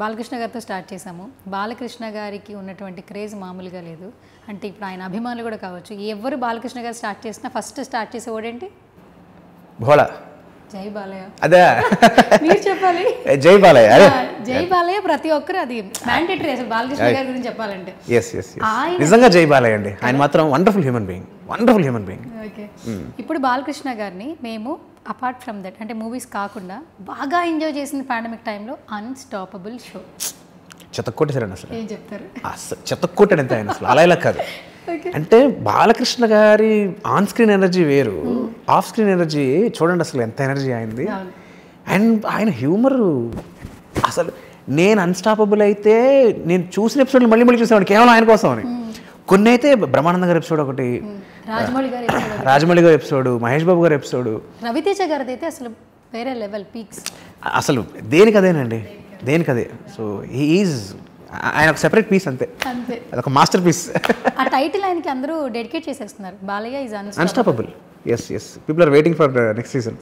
బాలకృష్ణ గారితో స్టార్ట్ చేశాము బాలకృష్ణ గారికి ఉన్నటువంటి క్రేజ్ మామూలుగా లేదు అంటే ఇప్పుడు ఆయన అభిమానులు కూడా కావచ్చు ఎవరు బాలకృష్ణ గారు స్టార్ట్ చేసినా ఫస్ట్ స్టార్ట్ చేసేవాడేంటి భోళా జై బాలయ్య అదే మీరు చెప్పాలి జై బాలయ్య జై బాలయ్య ప్రతి ఒక్కరు అది మ్యాండేటరీ అసలు బాలకృష్ణ గారి గురించి చెప్పాలంటే ఎస్ ఎస్ నిజంగా జై బాలయ్య అండి ఆయన మాత్రం wonderful human being wonderful human being okay ఇప్పుడు బాలకృష్ణ గారిని మేము అపార్ట్ ఫ్రమ్ దట్ అంటే మూవీస్ కాకుండా బాగా ఎంజాయ్ చేసిన పాండమిక్ టైంలో అన్స్టాపబుల్ షో చెత్తకొట్టేశారండి అసలు ఏం చెప్తారు అసలు చెత్తకొట్టాడు ఎంత ఆయన అసలు అలా ఇలా కాదు అంటే బాలకృష్ణ గారి ఆన్ స్క్రీన్ ఎనర్జీ వేరు ఆఫ్ స్క్రీన్ ఎనర్జీ చూడండి అసలు ఎంత ఎనర్జీ అయింది అండ్ ఆయన హ్యూమర్ అసలు నేను అన్స్టాపబుల్ అయితే నేను చూసిన ఎపిసోడ్లు మళ్ళీ మళ్ళీ చూసేవాడిని కేవలం ఆయన కోసం అని hmm. కొన్ని అయితే బ్రహ్మానంద గారు ఎపిసోడ్ ఒకటి రాజమౌళి గారి ఎపిసోడ్ మహేష్ బాబు గారు ఎపిసోడ్ రవితేజ గారిది అయితే అసలు వేరే లెవెల్ పీక్స్ అసలు దేనికి అదేనండి దేనికి అదే సో ఈజ్ ఆయన ఒక సెపరేట్ పీస్ అంతే అంతే ఒక మాస్టర్ పీస్ ఆ టైటిల్ ఆయనకి అందరూ డెడికేట్ చేసేస్తున్నారు Balayya is unstoppable yes yes people are waiting for next season